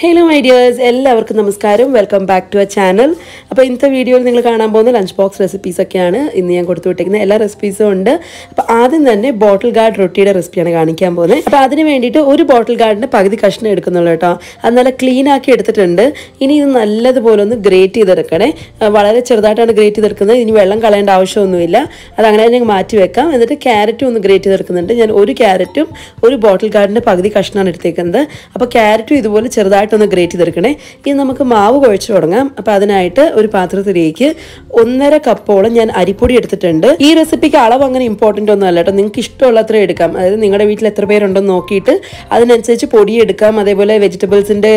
hello my dears എല്ലാവർക്കും നമസ്കാരം welcome back to a channel അപ്പോൾ ഇന്നത്തെ വീഡിയോയിൽ നിങ്ങൾ കാണാൻ പോകുന്ന ലഞ്ച് ബോക്സ് റെസിപ്പീസൊക്കെയാണ് ഇന്ന് ഞാൻ കൊടുത്തു വിട്ടേക്കുന്ന എല്ലാ റെസിപ്പീസും ഉണ്ട് അപ്പോൾ ആദ്യം തന്നെ ബോട്ടിൽ ഗാർഡ് റൊട്ടിയുടെ റെസിപ്പിയാണ് കാണിക്കാൻ പോകുന്നത് അപ്പോൾ അതിന് വേണ്ടിയിട്ട് ഒരു ബോട്ടിൽ ഗാർഡിൻ്റെ പകുതി കഷ്ണം എടുക്കുന്നുള്ളൂ കേട്ടോ അത് നല്ല ക്ലീൻ ആക്കി എടുത്തിട്ടുണ്ട് ഇനി ഇത് നല്ലതുപോലെ ഒന്ന് ഗ്രേറ്റ് ചെയ്തെടുക്കണേ വളരെ ചെറുതായിട്ടാണ് ഗ്രേറ്റ് ചെയ്തെടുക്കുന്നത് ഇനി വെള്ളം കളയേണ്ട ആവശ്യമൊന്നുമില്ല അത് അങ്ങനെ തന്നെ മാറ്റി വെക്കാം എന്നിട്ട് ക്യാരറ്റും ഒന്ന് ഗ്രേറ്റ് ചെയ്തെടുക്കുന്നുണ്ട് ഞാൻ ഒരു ക്യാരറ്റും ഒരു ബോട്ടിൽ ഗാർഡിൻ്റെ പകുതി കഷ്ണമാണ് എടുത്തേക്കുന്നത് അപ്പോൾ ക്യാരറ്റും ഇതുപോലെ ചെറുതായിട്ട് ഒന്ന് ഗ്രേറ്റ് ചെയ്തെടുക്കണേ ഇനി നമുക്ക് മാവ് കുഴച്ച് തുടങ്ങാം അപ്പം അതിനായിട്ട് ഒരു പാത്രത്തിലേക്ക് ഒന്നര കപ്പോളം ഞാൻ അരിപ്പൊടി എടുത്തിട്ടുണ്ട് ഈ റെസിപ്പിക്ക് അളവ് അങ്ങനെ ഇമ്പോർട്ടൻ്റ് ഒന്നും അല്ല കേട്ടോ നിങ്ങൾക്ക് ഇഷ്ടമുള്ള അത്ര എടുക്കാം അതായത് നിങ്ങളുടെ വീട്ടിൽ എത്ര പേരുണ്ടോ നോക്കിയിട്ട് അതിനനുസരിച്ച് പൊടി എടുക്കാം അതേപോലെ വെജിറ്റബിൾസിൻ്റെ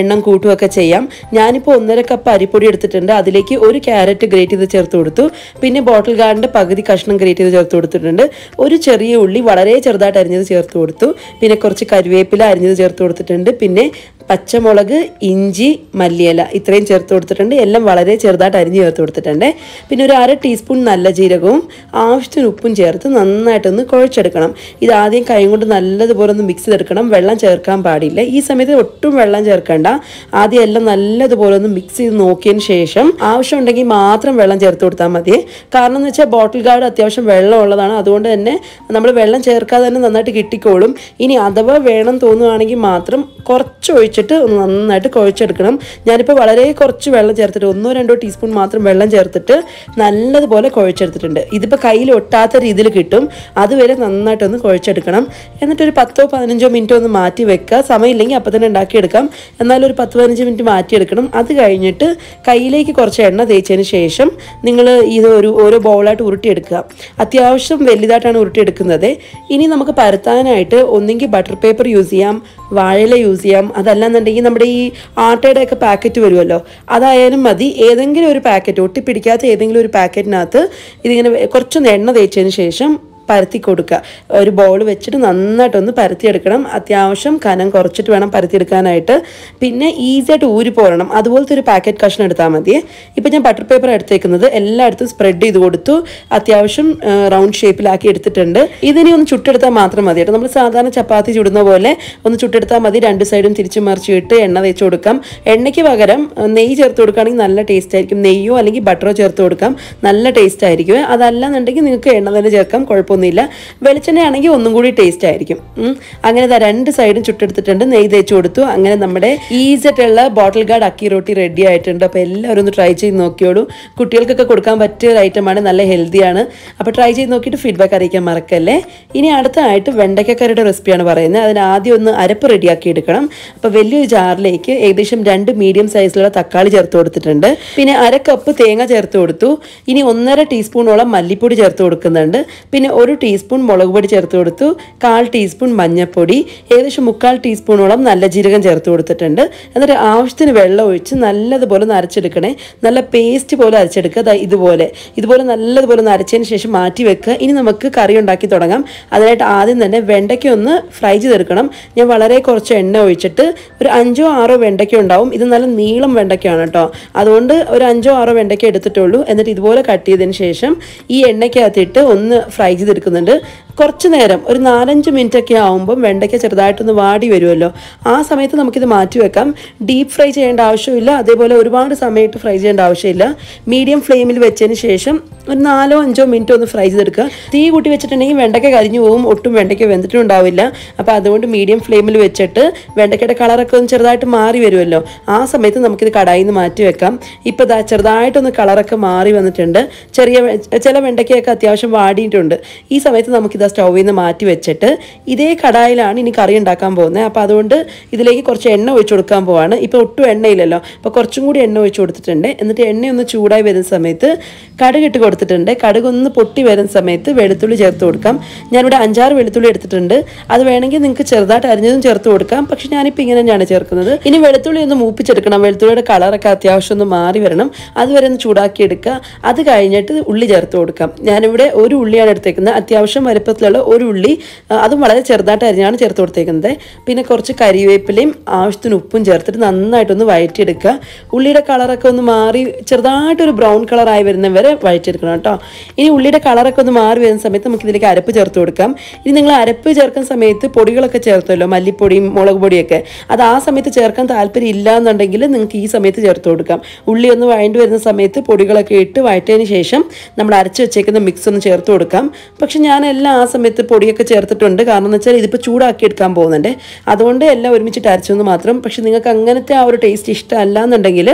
എണ്ണം കൂട്ടുമൊക്കെ ചെയ്യാം ഞാനിപ്പോൾ ഒന്നര കപ്പ് അരിപ്പൊടി എടുത്തിട്ടുണ്ട് അതിലേക്ക് ഒരു ക്യാരറ്റ് ഗ്രേറ്റ് ചെയ്ത് ചേർത്ത് കൊടുത്തു പിന്നെ ബോട്ടിൽ ഗാർഡിൻ്റെ പകുതി കഷ്ണം ഗ്രേറ്റ് ചെയ്ത് ചേർത്ത് കൊടുത്തിട്ടുണ്ട് ഒരു ചെറിയ ഉള്ളി വളരെ ചെറുതായിട്ട് അരിഞ്ഞത് ചേർത്ത് കൊടുത്തു പിന്നെ കുറച്ച് കരുവേപ്പില അരിഞ്ഞത് ചേർത്ത് കൊടുത്തിട്ടുണ്ട് പിന്നെ പച്ചമുളക് ഇഞ്ചി മല്ലിയില ഇത്രയും ചേർത്ത് കൊടുത്തിട്ടുണ്ട് എല്ലാം വളരെ ചെറുതായിട്ട് അരിഞ്ഞ് ചേർത്ത് കൊടുത്തിട്ടുണ്ട് പിന്നെ ഒരു അര ടീസ്പൂൺ നല്ല ജീരകവും ആവശ്യത്തിന് ഉപ്പും ചേർത്ത് നന്നായിട്ടൊന്ന് കുഴച്ചെടുക്കണം ഇത് ആദ്യം കൈ കൊണ്ട് നല്ലതുപോലെ ഒന്ന് മിക്സ് ചെയ്തെടുക്കണം വെള്ളം ചേർക്കാൻ പാടില്ല ഈ സമയത്ത് ഒട്ടും വെള്ളം ചേർക്കണ്ട ആദ്യം എല്ലാം നല്ലതുപോലെ ഒന്ന് മിക്സ് ചെയ്ത് നോക്കിയതിന് ശേഷം ആവശ്യമുണ്ടെങ്കിൽ മാത്രം വെള്ളം ചേർത്ത് കൊടുത്താൽ മതി കാരണം എന്ന് വെച്ചാൽ ബോട്ടിൽ ഗാർഡ് അത്യാവശ്യം വെള്ളം ഉള്ളതാണ് അതുകൊണ്ട് തന്നെ നമ്മൾ വെള്ളം ചേർക്കാതെ തന്നെ നന്നായിട്ട് കിട്ടിക്കോളും ഇനി അഥവാ വേണം തോന്നുകയാണെങ്കിൽ മാത്രം കുറച്ച് വെച്ചിട്ട് ഒന്ന് നന്നായിട്ട് കുഴച്ചെടുക്കണം ഞാനിപ്പോൾ വളരെ കുറച്ച് വെള്ളം ചേർത്തിട്ട് ഒന്നോ രണ്ടോ ടീസ്പൂൺ മാത്രം വെള്ളം ചേർത്തിട്ട് നല്ലതുപോലെ കുഴച്ചെടുത്തിട്ടുണ്ട് ഇതിപ്പോൾ കയ്യിൽ ഒട്ടാത്ത രീതിയിൽ കിട്ടും അതുവരെ നന്നായിട്ടൊന്ന് കുഴച്ചെടുക്കണം എന്നിട്ടൊരു പത്തോ പതിനഞ്ചോ മിനിറ്റോ ഒന്ന് മാറ്റി വെക്കുക സമയമില്ലെങ്കിൽ അപ്പോൾ തന്നെ ഉണ്ടാക്കിയെടുക്കാം എന്നാലും ഒരു പത്ത് പതിനഞ്ച് മിനിറ്റ് മാറ്റിയെടുക്കണം അത് കഴിഞ്ഞിട്ട് കയ്യിലേക്ക് കുറച്ച് എണ്ണ തേച്ചതിന് ശേഷം നിങ്ങൾ ഇത് ഒരു ഓരോ ബൗളായിട്ട് ഉരുട്ടിയെടുക്കുക അത്യാവശ്യം വലുതായിട്ടാണ് ഉരുട്ടിയെടുക്കുന്നത് ഇനി നമുക്ക് പരത്താനായിട്ട് ഒന്നെങ്കിൽ ബട്ടർ പേപ്പർ യൂസ് ചെയ്യാം വാഴയില യൂസ് ചെയ്യാം അതല്ല അല്ലാന്നുണ്ടെങ്കിൽ നമ്മുടെ ഈ ആട്ടയുടെ ഒക്കെ പാക്കറ്റ് വരുമല്ലോ അതായാലും മതി ഏതെങ്കിലും ഒരു പാക്കറ്റ് ഒട്ടിപ്പിടിക്കാത്ത ഏതെങ്കിലും ഒരു പാക്കറ്റിനകത്ത് ഇതിങ്ങനെ കുറച്ചൊന്ന് എണ്ണ തേച്ചതിന് ശേഷം പരത്തി കൊടുക്കുക ഒരു ബോൾ വെച്ചിട്ട് നന്നായിട്ടൊന്ന് പരത്തിയെടുക്കണം അത്യാവശ്യം കനം കുറച്ചിട്ട് വേണം പരത്തിയെടുക്കാനായിട്ട് പിന്നെ ഈസിയായിട്ട് ഊരി പോരണം അതുപോലത്തെ ഒരു പാക്കറ്റ് കഷ്ണം എടുത്താൽ മതി ഇപ്പം ഞാൻ ബട്ടർ പേപ്പർ എടുത്തേക്കുന്നത് എല്ലായിടത്തും സ്പ്രെഡ് ചെയ്ത് കൊടുത്തു അത്യാവശ്യം റൗണ്ട് ഷേപ്പിലാക്കി എടുത്തിട്ടുണ്ട് ഇതിനി ഒന്ന് ചുട്ടെടുത്താൽ മാത്രം മതി കേട്ടോ നമ്മൾ സാധാരണ ചപ്പാത്തി ചുടുന്ന പോലെ ഒന്ന് ചുട്ടെടുത്താൽ മതി രണ്ട് സൈഡും തിരിച്ചു മറിച്ചിട്ട് എണ്ണ തേച്ച് കൊടുക്കാം എണ്ണയ്ക്ക് പകരം നെയ്യ് ചേർത്ത് കൊടുക്കുകയാണെങ്കിൽ നല്ല ടേസ്റ്റ് ആയിരിക്കും നെയ്യോ അല്ലെങ്കിൽ ബട്ടറോ ചേർത്ത് കൊടുക്കാം നല്ല ടേസ്റ്റ് ആയിരിക്കും അതല്ലെന്നുണ്ടെങ്കിൽ നിങ്ങൾക്ക് എണ്ണ തന്നെ ചേർക്കാം കുഴപ്പമില്ല കുഴപ്പമൊന്നുമില്ല വെളിച്ചെണ്ണയാണെങ്കിൽ ഒന്നും കൂടി ടേസ്റ്റ് ആയിരിക്കും അങ്ങനെ രണ്ട് സൈഡും ചുട്ടെടുത്തിട്ടുണ്ട് നെയ് തേച്ച് കൊടുത്തു അങ്ങനെ നമ്മുടെ easy bottle gourd akki roti ready ആയിട്ടുണ്ട് അപ്പോൾ എല്ലാവരും ഒന്ന് ട്രൈ ചെയ്ത് നോക്കിയോളൂ കുട്ടികൾക്കൊക്കെ കൊടുക്കാൻ പറ്റിയ ഒരു ഐറ്റമാണ് നല്ല ഹെൽത്തിയാണ് അപ്പോൾ ട്രൈ ചെയ്ത് നോക്കിയിട്ട് ഫീഡ്ബാക്ക് അറിയിക്കാൻ മറക്കല്ലേ ഇനി അടുത്തായിട്ട് വെണ്ടയ്ക്കക്കറിയുടെ റെസിപ്പിയാണ് പറയുന്നത് അതിന് ആദ്യം ഒന്ന് അരപ്പ് റെഡിയാക്കി എടുക്കണം അപ്പോൾ വലിയൊരു ജാറിലേക്ക് ഏകദേശം രണ്ട് മീഡിയം സൈസിലുള്ള തക്കാളി ചേർത്ത് കൊടുത്തിട്ടുണ്ട് പിന്നെ അര കപ്പ് തേങ്ങ ചേർത്ത് കൊടുത്തു ഇനി ഒന്നര ടീസ്പൂണോളം മല്ലിപ്പൊടി ചേർത്ത് കൊടുക്കുന്നുണ്ട് പിന്നെ ഒരു ടീസ്പൂൺ മുളക് പൊടി ചേർത്ത് കൊടുത്തു കാൽ ടീസ്പൂൺ മഞ്ഞൾപ്പൊടി ഏകദേശം മുക്കാൽ ടീസ്പൂണോളം നല്ല ജീരകം ചേർത്ത് കൊടുത്തിട്ടുണ്ട് എന്നിട്ട് ആവശ്യത്തിന് വെള്ളം ഒഴിച്ച് നല്ലതുപോലെ നരച്ചെടുക്കണേ നല്ല പേസ്റ്റ് പോലെ അരച്ചെടുക്കുക ഇതുപോലെ ഇതുപോലെ നല്ലതുപോലെ നരച്ചതിന് ശേഷം മാറ്റി വെക്കുക ഇനി നമുക്ക് കറി ഉണ്ടാക്കി തുടങ്ങാം അതിനായിട്ട് ആദ്യം തന്നെ വെണ്ടയ്ക്ക ഒന്ന് ഫ്രൈ ചെയ്തെടുക്കണം ഞാൻ വളരെ കുറച്ച് എണ്ണ ഒഴിച്ചിട്ട് ഒരു അഞ്ചോ ആറോ വെണ്ടയ്ക്ക ഉണ്ടാവും ഇത് നല്ല നീളം വെണ്ടയ്ക്കാണ് കേട്ടോ അതുകൊണ്ട് ഒരു അഞ്ചോ ആറോ വെണ്ടയ്ക്ക എടുത്തിട്ടുള്ളൂ എന്നിട്ട് ഇതുപോലെ കട്ട് ചെയ്തതിന് ശേഷം ഈ എണ്ണയ്ക്കകത്തിട്ട് ഒന്ന് ഫ്രൈ ചെയ്ത് എടുക്കുന്നുണ്ട് കുറച്ച് നേരം ഒരു നാലഞ്ച് മിനിറ്റ് ഒക്കെ ആകുമ്പം വെണ്ടയ്ക്ക ചെറുതായിട്ടൊന്ന് വാടി വരുമല്ലോ ആ സമയത്ത് നമുക്കിത് മാറ്റി വെക്കാം ഡീപ്പ് ഫ്രൈ ചെയ്യേണ്ട ആവശ്യമില്ല അതേപോലെ ഒരുപാട് സമയത്ത് ഫ്രൈ ചെയ്യേണ്ട ആവശ്യമില്ല മീഡിയം ഫ്ലെയിമിൽ വെച്ചതിന് ശേഷം ഒരു നാലോ അഞ്ചോ മിനിറ്റ് ഒന്ന് ഫ്രൈ ചെയ്തെടുക്കുക തീ കൂട്ടി വെച്ചിട്ടുണ്ടെങ്കിൽ വെണ്ടയ്ക്ക കരിഞ്ഞു പോകും ഒട്ടും വെണ്ടയ്ക്ക വെന്തിട്ടുണ്ടാവില്ല അപ്പോൾ അതുകൊണ്ട് മീഡിയം ഫ്ലെയിമിൽ വെച്ചിട്ട് വെണ്ടയ്ക്കയുടെ കളറൊക്കെ ഒന്ന് ചെറുതായിട്ട് മാറി വരുമല്ലോ ആ സമയത്ത് നമുക്കിത് കടായിന്ന് മാറ്റി വെക്കാം ഇപ്പോൾ ചെറുതായിട്ടൊന്ന് കളറൊക്കെ മാറി വന്നിട്ടുണ്ട് ചെറിയ ചില വെണ്ടയ്ക്കയൊക്കെ അത്യാവശ്യം വാടിയിട്ടുണ്ട് ഈ സമയത്ത് നമുക്കിത് ആ സ്റ്റൗവിൽ നിന്ന് മാറ്റി വെച്ചിട്ട് ഇതേ കടായിലാണ് ഇനി കറി ഉണ്ടാക്കാൻ പോകുന്നത് അപ്പോൾ അതുകൊണ്ട് ഇതിലേക്ക് കുറച്ച് എണ്ണ ഒഴിച്ചു കൊടുക്കാൻ പോവാണ് ഇപ്പോൾ ഒട്ടും എണ്ണയില്ലല്ലോ അപ്പോൾ കുറച്ചും കൂടി എണ്ണ ഒഴിച്ചു കൊടുത്തിട്ടുണ്ട് എന്നിട്ട് എണ്ണ ഒന്ന് ചൂടായി വരുന്ന സമയത്ത് കടുക് ഇട്ട് കൊടുത്തിട്ടുണ്ട് കടുക് ഒന്ന് പൊട്ടി വരുന്ന സമയത്ത് വെളുത്തുള്ളി ചേർത്ത് കൊടുക്കാം ഞാനിവിടെ അഞ്ചാറ് വെളുത്തുള്ളി എടുത്തിട്ടുണ്ട് അത് വേണമെങ്കിൽ നിങ്ങൾക്ക് ചെറുതായിട്ട് അരിഞ്ഞതും ചേർത്ത് കൊടുക്കാം പക്ഷേ ഞാനിപ്പോൾ ഇങ്ങനെ തന്നെയാണ് ചേർക്കുന്നത് ഇനി വെളുത്തുള്ളി ഒന്ന് മൂപ്പിച്ചെടുക്കണം വെളുത്തുള്ളിയുടെ കളറൊക്കെ അത്യാവശ്യം ഒന്ന് മാറി വരണം അതുവരെ ഒന്ന് ചൂടാക്കി എടുക്കുക അത് കഴിഞ്ഞിട്ട് ഉള്ളി ചേർത്ത് കൊടുക്കാം ഞാനിവിടെ ഒരു ഉള്ളിയാണ് എടുത്തേക്കുന്നത് അത്യാവശ്യം വലുപ്പത്തിലുള്ള ഒരു ഉള്ളി അതും വളരെ ചെറുതായിട്ട് അരിഞ്ഞാണ് ചേർത്ത് കൊടുത്തേക്കുന്നത് പിന്നെ കുറച്ച് കരിവേപ്പിലയും ആവശ്യത്തിന് ഉപ്പും ചേർത്തിട്ട് നന്നായിട്ടൊന്ന് വയറ്റിയെടുക്കുക ഉള്ളിയുടെ കളറൊക്കെ ഒന്ന് മാറി ചെറുതായിട്ടൊരു ബ്രൗൺ കളറായി വരുന്നവരെ വയറ്റിയെടുക്കണം കേട്ടോ ഇനി ഉള്ളിയുടെ കളറൊക്കെ ഒന്ന് മാറി വരുന്ന സമയത്ത് നമുക്ക് ഇതിലേക്ക് അരപ്പ് ചേർത്ത് കൊടുക്കാം ഇനി നിങ്ങൾ അരപ്പ് ചേർക്കുന്ന സമയത്ത് പൊടികളൊക്കെ ചേർത്തല്ലോ മല്ലിപ്പൊടിയും മുളക് പൊടിയൊക്കെ അത് ആ സമയത്ത് ചേർക്കാൻ താല്പര്യം ഇല്ല എന്നുണ്ടെങ്കിൽ നിങ്ങൾക്ക് ഈ സമയത്ത് ചേർത്ത് കൊടുക്കാം ഉള്ളി ഒന്ന് വഴണ്ടി വരുന്ന സമയത്ത് പൊടികളൊക്കെ ഇട്ട് വഴറ്റിയതിന് ശേഷം നമ്മൾ അരച്ച് വെച്ചേക്കുന്ന മിക്സ് ഒന്ന് ചേർത്ത് കൊടുക്കാം പക്ഷെ ഞാൻ എല്ലാം ആ സമയത്ത് പൊടിയൊക്കെ ചേർത്തിട്ടുണ്ട് കാരണം എന്ന് വെച്ചാൽ ഇതിപ്പോൾ ചൂടാക്കി എടുക്കാൻ പോകുന്നുണ്ട് അതുകൊണ്ട് എല്ലാം ഒരുമിച്ചിട്ട് അരച്ചെന്ന് മാത്രം പക്ഷെ നിങ്ങൾക്ക് അങ്ങനത്തെ ആ ഒരു ടേസ്റ്റ് ഇഷ്ടമല്ല എന്നുണ്ടെങ്കിൽ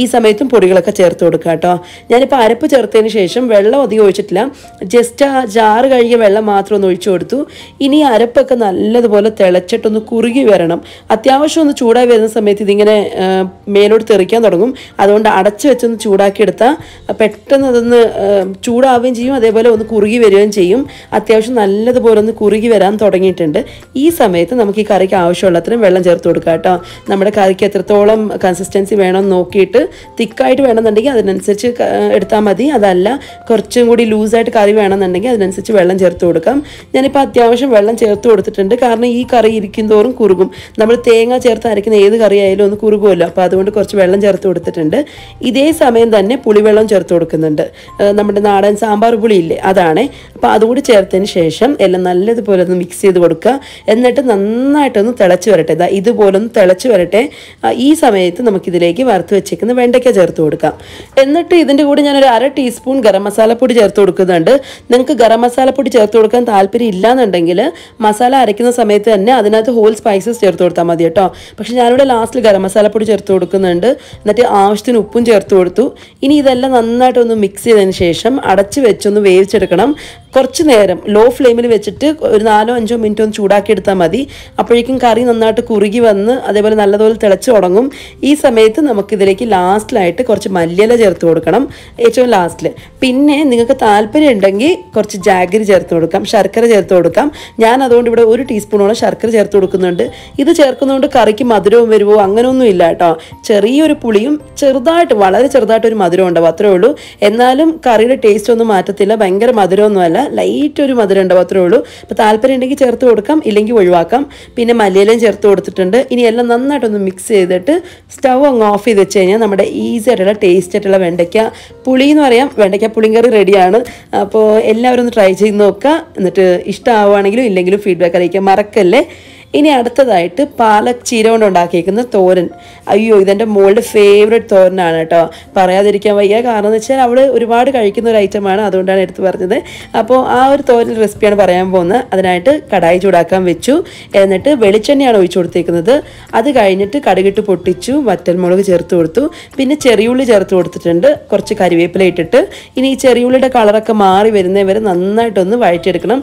ഈ സമയത്തും പൊടികളൊക്കെ ചേർത്ത് കൊടുക്കുക കേട്ടോ ഞാനിപ്പോൾ അരപ്പ് ചേർത്തതിന് ശേഷം വെള്ളം അധികം ഒഴിച്ചിട്ടില്ല ജസ്റ്റ് ആ ജാറ് കഴുകിയ വെള്ളം മാത്രം ഒന്ന് ഒഴിച്ചു കൊടുത്തു ഇനി അരപ്പൊക്കെ നല്ലതുപോലെ തിളച്ചിട്ടൊന്ന് കുറുകി വരണം അത്യാവശ്യം ഒന്ന് ചൂടായി വരുന്ന സമയത്ത് ഇതിങ്ങനെ മേലോട്ട് തെറിക്കാൻ തുടങ്ങും അതുകൊണ്ട് അടച്ചു വെച്ചൊന്ന് ചൂടാക്കിയെടുത്താൽ പെട്ടെന്ന് അതൊന്ന് ചൂടാവുകയും ചെയ്യും അതേപോലെ ഒന്ന് കുറുകി വരികയും ചെയ്യും കറിയും അത്യാവശ്യം നല്ലതുപോലെ ഒന്ന് കുറുകി വരാൻ തുടങ്ങിയിട്ടുണ്ട് ഈ സമയത്ത് നമുക്ക് ഈ കറിക്ക് ആവശ്യമുള്ളത്രയും വെള്ളം ചേർത്ത് കൊടുക്കുക കേട്ടോ നമ്മുടെ കറിക്ക് എത്രത്തോളം കൺസിസ്റ്റൻസി വേണമെന്ന് നോക്കിയിട്ട് തിക്കായിട്ട് വേണമെന്നുണ്ടെങ്കിൽ അതിനനുസരിച്ച് എടുത്താൽ മതി അതല്ല കുറച്ചും കൂടി ലൂസായിട്ട് കറി വേണമെന്നുണ്ടെങ്കിൽ അതിനനുസരിച്ച് വെള്ളം ചേർത്ത് കൊടുക്കാം ഞാനിപ്പോൾ അത്യാവശ്യം വെള്ളം ചേർത്ത് കൊടുത്തിട്ടുണ്ട് കാരണം ഈ കറി ഇരിക്കും തോറും കുറുകും നമ്മൾ തേങ്ങ ചേർത്ത് അരയ്ക്കുന്ന ഏത് കറി ആയാലും ഒന്ന് കുറുകുമല്ലോ അപ്പോൾ അതുകൊണ്ട് കുറച്ച് വെള്ളം ചേർത്ത് കൊടുത്തിട്ടുണ്ട് ഇതേ സമയം തന്നെ പുളിവെള്ളം ചേർത്ത് കൊടുക്കുന്നുണ്ട് നമ്മുടെ നാടൻ സാമ്പാർ പുളിയില്ലേ അതാണ് അപ്പോൾ അത് അതുകൂടി ചേർത്തതിന് ശേഷം എല്ലാം നല്ലതുപോലെ ഒന്ന് മിക്സ് ചെയ്ത് കൊടുക്കുക എന്നിട്ട് നന്നായിട്ടൊന്ന് തിളച്ച് വരട്ടെ ഇതാ ഇതുപോലൊന്ന് തിളച്ച് വരട്ടെ ഈ സമയത്ത് നമുക്കിതിലേക്ക് വറുത്ത് വെച്ചേക്കുന്ന വെണ്ടയ്ക്ക ചേർത്ത് കൊടുക്കാം എന്നിട്ട് ഇതിൻ്റെ കൂടെ ഞാനൊരു അര ടീസ്പൂൺ ഗരം മസാലപ്പൊടി ചേർത്ത് കൊടുക്കുന്നുണ്ട് നിങ്ങൾക്ക് ഗരം മസാലപ്പൊടി ചേർത്ത് കൊടുക്കാൻ താല്പര്യം ഇല്ലാന്നുണ്ടെങ്കിൽ മസാല അരയ്ക്കുന്ന സമയത്ത് തന്നെ അതിനകത്ത് ഹോൾ സ്പൈസസ് ചേർത്ത് കൊടുത്താൽ മതി കേട്ടോ പക്ഷേ ഞാനിവിടെ ലാസ്റ്റിൽ ഗരം മസാലപ്പൊടി ചേർത്ത് കൊടുക്കുന്നുണ്ട് എന്നിട്ട് ആവശ്യത്തിന് ഉപ്പും ചേർത്ത് കൊടുത്തു ഇനി ഇതെല്ലാം നന്നായിട്ടൊന്ന് മിക്സ് ചെയ്തതിന് ശേഷം അടച്ച് വെച്ചൊന്ന് വേവിച്ചെടുക്കണം കുറച്ച് കുറച്ച് നേരം ലോ ഫ്ലെയിമിൽ വെച്ചിട്ട് ഒരു നാലോ അഞ്ചോ മിനിറ്റ് ഒന്ന് ചൂടാക്കി എടുത്താൽ മതി അപ്പോഴേക്കും കറി നന്നായിട്ട് കുറുകി വന്ന് അതേപോലെ നല്ലതുപോലെ തിളച്ച് തുടങ്ങും ഈ സമയത്ത് നമുക്കിതിലേക്ക് ലാസ്റ്റിലായിട്ട് കുറച്ച് മല്ലിയില ചേർത്ത് കൊടുക്കണം ഏറ്റവും ലാസ്റ്റിൽ പിന്നെ നിങ്ങൾക്ക് താല്പര്യം ഉണ്ടെങ്കിൽ കുറച്ച് ജാഗരി ചേർത്ത് കൊടുക്കാം ശർക്കര ചേർത്ത് കൊടുക്കാം ഞാൻ അതുകൊണ്ട് ഇവിടെ ഒരു ടീസ്പൂണോളം ശർക്കര ചേർത്ത് കൊടുക്കുന്നുണ്ട് ഇത് ചേർക്കുന്നതുകൊണ്ട് കറിക്ക് മധുരവും വരുമോ അങ്ങനെയൊന്നും ഇല്ല കേട്ടോ ചെറിയൊരു പുളിയും ചെറുതായിട്ട് വളരെ ചെറുതായിട്ട് ഒരു മധുരം ഉണ്ടാവും അത്രേ ഉള്ളൂ എന്നാലും കറിയുടെ ടേസ്റ്റ് ഒന്നും മാറ്റത്തില്ല ഭയങ്കര മധുരമൊന്നുമല്ല ലൈറ്റ് ഒരു മധുരം ഉണ്ടാവും അത്രേ ഉള്ളൂ അപ്പോൾ താല്പര്യം ഉണ്ടെങ്കിൽ ചേർത്ത് കൊടുക്കാം ഇല്ലെങ്കിൽ ഒഴിവാക്കാം പിന്നെ മല്ലിയിലും ചേർത്ത് കൊടുത്തിട്ടുണ്ട് ഇനി എല്ലാം നന്നായിട്ടൊന്ന് മിക്സ് ചെയ്തിട്ട് സ്റ്റൗ അങ്ങ് ഓഫ് ചെയ്ത് വെച്ച് കഴിഞ്ഞാൽ നമ്മുടെ ഈസി ആയിട്ടുള്ള ടേസ്റ്റ് ആയിട്ടുള്ള വെണ്ടയ്ക്ക പുളി എന്ന് പറയാം വെണ്ടയ്ക്ക പുളിങ്കറി റെഡിയാണ് അപ്പോൾ എല്ലാവരും ഒന്ന് ട്രൈ ചെയ്ത് നോക്കുക എന്നിട്ട് ഇഷ്ടമാവുകയാണെങ്കിലും ഇല്ലെങ്കിലും ഫീഡ്ബാക്ക് അറിയിക്കാം മറക്കല്ലേ ഇനി അടുത്തതായിട്ട് പാലക് ചീര കൊണ്ട് ഉണ്ടാക്കിയിരിക്കുന്ന തോരൻ അയ്യോ ഇതെൻ്റെ മോളുടെ ഫേവറേറ്റ് തോരനാണ് കേട്ടോ പറയാതിരിക്കാൻ വയ്യ കാരണം എന്ന് വെച്ചാൽ അവൾ ഒരുപാട് കഴിക്കുന്ന ഒരു ഐറ്റമാണ് അതുകൊണ്ടാണ് എടുത്തു പറഞ്ഞത് അപ്പോൾ ആ ഒരു തോരൻ റെസിപ്പിയാണ് പറയാൻ പോകുന്നത് അതിനായിട്ട് കടായി ചൂടാക്കാൻ വെച്ചു എന്നിട്ട് വെളിച്ചെണ്ണയാണ് ഒഴിച്ചു കൊടുത്തിരിക്കുന്നത് അത് കഴിഞ്ഞിട്ട് കടുകിട്ട് പൊട്ടിച്ചു മുളക് ചേർത്ത് കൊടുത്തു പിന്നെ ചെറിയുള്ളി ചേർത്ത് കൊടുത്തിട്ടുണ്ട് കുറച്ച് കരിവേപ്പില ഇട്ടിട്ട് ഇനി ഈ ചെറിയുള്ളിയുടെ കളറൊക്കെ മാറി വരുന്നവരെ നന്നായിട്ടൊന്ന് വഴറ്റിയെടുക്കണം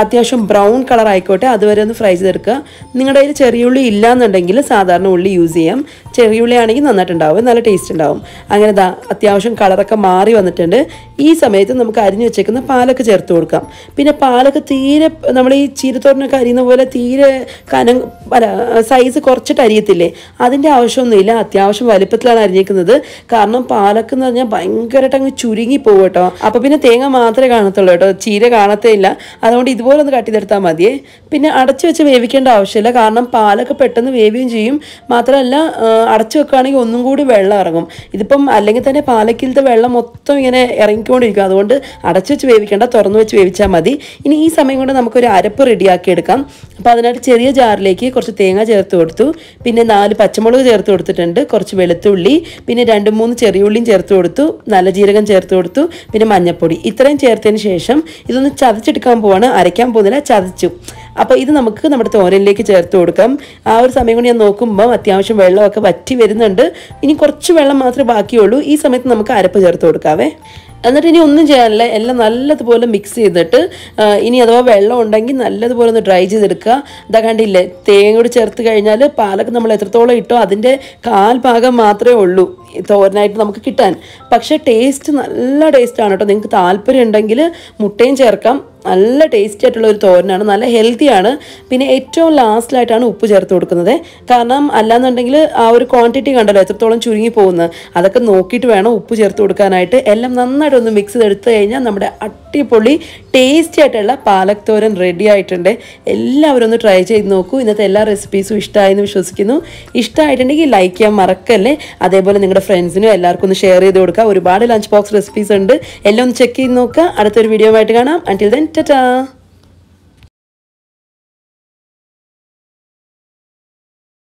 അത്യാവശ്യം ബ്രൗൺ കളർ ആയിക്കോട്ടെ അതുവരെ ഒന്ന് ഫ്രൈ ചെയ്തെടുക്കുക നിങ്ങളുടെ കയ്യിൽ ചെറിയുള്ളി ഇല്ലയെന്നുണ്ടെങ്കിൽ സാധാരണ ഉള്ളി യൂസ് ചെയ്യാം ചെറിയുള്ളി ആണെങ്കിൽ നന്നായിട്ടുണ്ടാവും നല്ല ടേസ്റ്റ് ഉണ്ടാവും അങ്ങനെ ദാ അത്യാവശ്യം കളറൊക്കെ മാറി വന്നിട്ടുണ്ട് ഈ സമയത്ത് നമുക്ക് അരിഞ്ഞു വെച്ചേക്കുന്ന പാലൊക്കെ ചേർത്ത് കൊടുക്കാം പിന്നെ പാലൊക്കെ തീരെ നമ്മൾ ഈ ചീരത്തോറിനൊക്കെ അരിയുന്ന പോലെ തീരെ കനം അല്ല സൈസ് കുറച്ചിട്ട് അരിയത്തില്ലേ അതിൻ്റെ ആവശ്യമൊന്നുമില്ല അത്യാവശ്യം വലിപ്പത്തിലാണ് അരിഞ്ഞേക്കുന്നത് കാരണം പാലൊക്കെ എന്ന് പറഞ്ഞാൽ ഭയങ്കരമായിട്ട് അങ്ങ് ചുരുങ്ങി പോകും കേട്ടോ അപ്പോൾ പിന്നെ തേങ്ങ മാത്രമേ കാണത്തുള്ളൂ കേട്ടോ ചീര കാണത്തേ ഇല്ല അതുകൊണ്ട് ഇത് ഇതുപോലെ ഒന്ന് കട്ട് മതിയേ പിന്നെ അടച്ചു വെച്ച് വേവിക്കേണ്ട ആവശ്യമില്ല കാരണം പാലൊക്കെ പെട്ടെന്ന് വേവുകയും ചെയ്യും മാത്രമല്ല അടച്ചു വെക്കുകയാണെങ്കിൽ ഒന്നും കൂടി വെള്ളം ഇറങ്ങും ഇതിപ്പം അല്ലെങ്കിൽ തന്നെ പാലക്കിലത്തെ വെള്ളം മൊത്തം ഇങ്ങനെ ഇറങ്ങിക്കൊണ്ടിരിക്കും അതുകൊണ്ട് അടച്ചു വെച്ച് വേവിക്കേണ്ട തുറന്നു വെച്ച് വേവിച്ചാൽ മതി ഇനി ഈ സമയം കൊണ്ട് നമുക്കൊരു അരപ്പ് റെഡിയാക്കി എടുക്കാം അപ്പോൾ അതിനായിട്ട് ചെറിയ ജാറിലേക്ക് കുറച്ച് തേങ്ങ ചേർത്ത് കൊടുത്തു പിന്നെ നാല് പച്ചമുളക് ചേർത്ത് കൊടുത്തിട്ടുണ്ട് കുറച്ച് വെളുത്തുള്ളി പിന്നെ രണ്ട് മൂന്ന് ചെറിയ ഉള്ളിയും ചേർത്ത് കൊടുത്തു നല്ല ജീരകം ചേർത്ത് കൊടുത്തു പിന്നെ മഞ്ഞൾപ്പൊടി ഇത്രയും ചേർത്തതിന് ശേഷം ഇതൊന്ന് ചതച്ചെടുക്കാൻ പോവാണ് അര ചതയ്ക്കാൻ പോകുന്നില്ല ചതച്ചു അപ്പോൾ ഇത് നമുക്ക് നമ്മുടെ തോരലിലേക്ക് ചേർത്ത് കൊടുക്കാം ആ ഒരു സമയം കൊണ്ട് ഞാൻ നോക്കുമ്പോൾ അത്യാവശ്യം വെള്ളമൊക്കെ വറ്റി വരുന്നുണ്ട് ഇനി കുറച്ച് വെള്ളം മാത്രമേ ബാക്കിയുള്ളൂ ഈ സമയത്ത് നമുക്ക് അരപ്പ് ചേർത്ത് കൊടുക്കാവേ എന്നിട്ട് ഇനി ഒന്നും ചെയ്യാനില്ല എല്ലാം നല്ലതുപോലെ മിക്സ് ചെയ്തിട്ട് ഇനി അഥവാ വെള്ളം ഉണ്ടെങ്കിൽ നല്ലതുപോലെ ഒന്ന് ഡ്രൈ ചെയ്തെടുക്കുക ഇതാ കണ്ടില്ലേ തേങ്ങ കൂടി ചേർത്ത് കഴിഞ്ഞാൽ പാലൊക്കെ നമ്മൾ എത്രത്തോളം ഇട്ടോ അതിൻ്റെ കാൽ ഭാഗം മാത്രമേ ഉള്ളൂ തോരനായിട്ട് നമുക്ക് കിട്ടാൻ പക്ഷേ ടേസ്റ്റ് നല്ല ടേസ്റ്റാണ് കേട്ടോ നിങ്ങൾക്ക് താല്പര്യം ഉണ്ടെങ്കിൽ മുട്ടയും ചേർക്കാം നല്ല ടേസ്റ്റി ആയിട്ടുള്ള ഒരു തോരനാണ് നല്ല ഹെൽത്തിയാണ് പിന്നെ ഏറ്റവും ലാസ്റ്റിലായിട്ടാണ് ഉപ്പ് ചേർത്ത് കൊടുക്കുന്നത് കാരണം അല്ലാന്നുണ്ടെങ്കിൽ ആ ഒരു ക്വാണ്ടിറ്റി കണ്ടല്ലോ എത്രത്തോളം ചുരുങ്ങി പോകുന്നത് അതൊക്കെ നോക്കിയിട്ട് വേണം ഉപ്പ് ചേർത്ത് കൊടുക്കാനായിട്ട് എല്ലാം നന്നായിട്ട് ഒന്ന് മിക്സ് ചെയ്തെടുത്ത് കഴിഞ്ഞാൽ നമ്മുടെ അട്ടിപ്പൊളി ടേസ്റ്റി ആയിട്ടുള്ള പാലക് തോരൻ റെഡി ആയിട്ടുണ്ട് എല്ലാവരും ഒന്ന് ട്രൈ ചെയ്ത് നോക്കൂ ഇന്നത്തെ എല്ലാ റെസിപ്പീസും ഇഷ്ടമായെന്ന് വിശ്വസിക്കുന്നു ഇഷ്ടമായിട്ടുണ്ടെങ്കിൽ ലൈക്ക് ചെയ്യാൻ മറക്കല്ലേ അതേപോലെ നിങ്ങളുടെ നിങ്ങളുടെ ഫ്രണ്ട്സിനും എല്ലാവർക്കും ഒന്ന് ഷെയർ ചെയ്ത് കൊടുക്കുക ഒരുപാട് ലഞ്ച് ബോക്സ് റെസിപ്പീസ് ഉണ്ട് എല്ലാം ഒന്ന് ചെക്ക് ചെയ്ത് നോക്കുക അടുത്തൊരു വീഡിയോ ആയിട്ട് കാണാം അൻറ്റിൽ ദെൻ ടാ